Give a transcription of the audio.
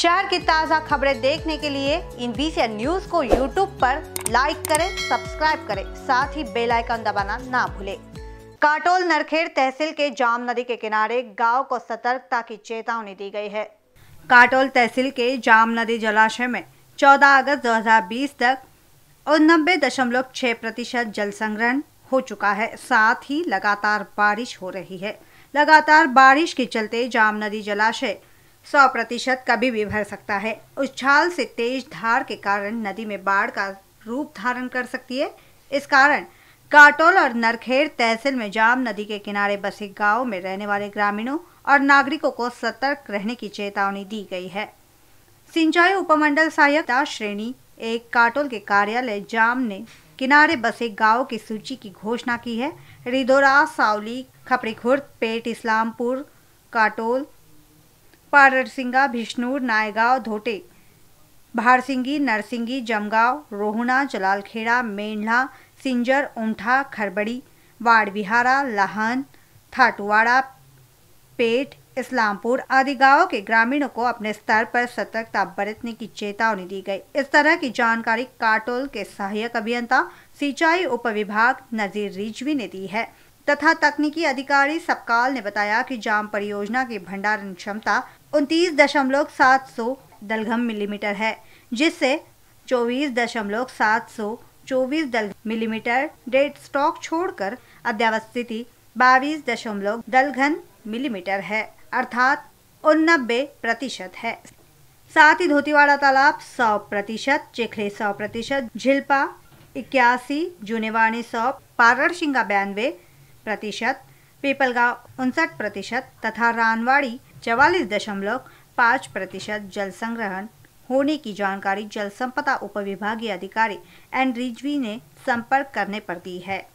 शहर की ताज़ा खबरें देखने के लिए इन बीसी न्यूज को यूट्यूब पर लाइक करें सब्सक्राइब करें साथ ही बेल आइकन दबाना ना भूलें काटोल नरखेड़ तहसील के जाम नदी के किनारे गांव को सतर्कता की चेतावनी दी गई है काटोल तहसील के जाम नदी जलाशय में 14 अगस्त 2020 तक उन्नबे दशमलव छह प्रतिशत जल संग्रहण हो चुका है साथ ही लगातार बारिश हो रही है लगातार बारिश के चलते जाम नदी जलाशय सौ प्रतिशत कभी भी भर सकता है उछाल से तेज धार के कारण नदी में बाढ़ का रूप धारण कर सकती है इस कारण काटोल और नरखेड़ तहसील में जाम नदी के किनारे बसे गांव में रहने वाले ग्रामीणों और नागरिकों को सतर्क रहने की चेतावनी दी गई है सिंचाई उपमंडल सहायक श्रेणी एक काटोल के कार्यालय जाम ने किनारे बसे गांव की सूची की घोषणा की है रिदोरा सावली खपरी खुर्द पेट इस्लामपुर काटोल पारसिंगा भिश्नूर नायगांव धोटे भारसिंगी नरसिंगी जमगांव रोहना जलालखेड़ा मेंढला सिंजर उमठा खरबड़ी वाड़विहारा लाहन थाटुवाड़ा पेट इस्लामपुर आदि गांवों के ग्रामीणों को अपने स्तर पर सतर्कता बरतने की चेतावनी दी गई इस तरह की जानकारी काटोल के सहायक अभियंता सिंचाई उप विभाग नजीर रिजवी ने दी है तथा तकनीकी अधिकारी सपकाल ने बताया कि जाम परियोजना की भंडारण क्षमता उनतीस दशमलव सात सौ दलघम मिलीमीटर है जिससे चौबीस दशमलव सात सौ चौबीस दल मिलीमीटर डेड स्टॉक छोड़कर अद्यावस्थिति बाईस दशमलव दलघन मिलीमीटर है अर्थात उनबे प्रतिशत है साथ ही धोतीवाड़ा तालाब सौ प्रतिशत चिखले सौ प्रतिशत झिल्पा इक्यासी जूनेवाणी सौ पारड़ शिंगा बयानवे प्रतिशत पीपलगांव उनसठ प्रतिशत तथा रानवाड़ी चवालीस दशमलव पाँच प्रतिशत जल संग्रहण होने की जानकारी जल संपदा विभागीय अधिकारी एन रिजवी ने संपर्क करने पर दी है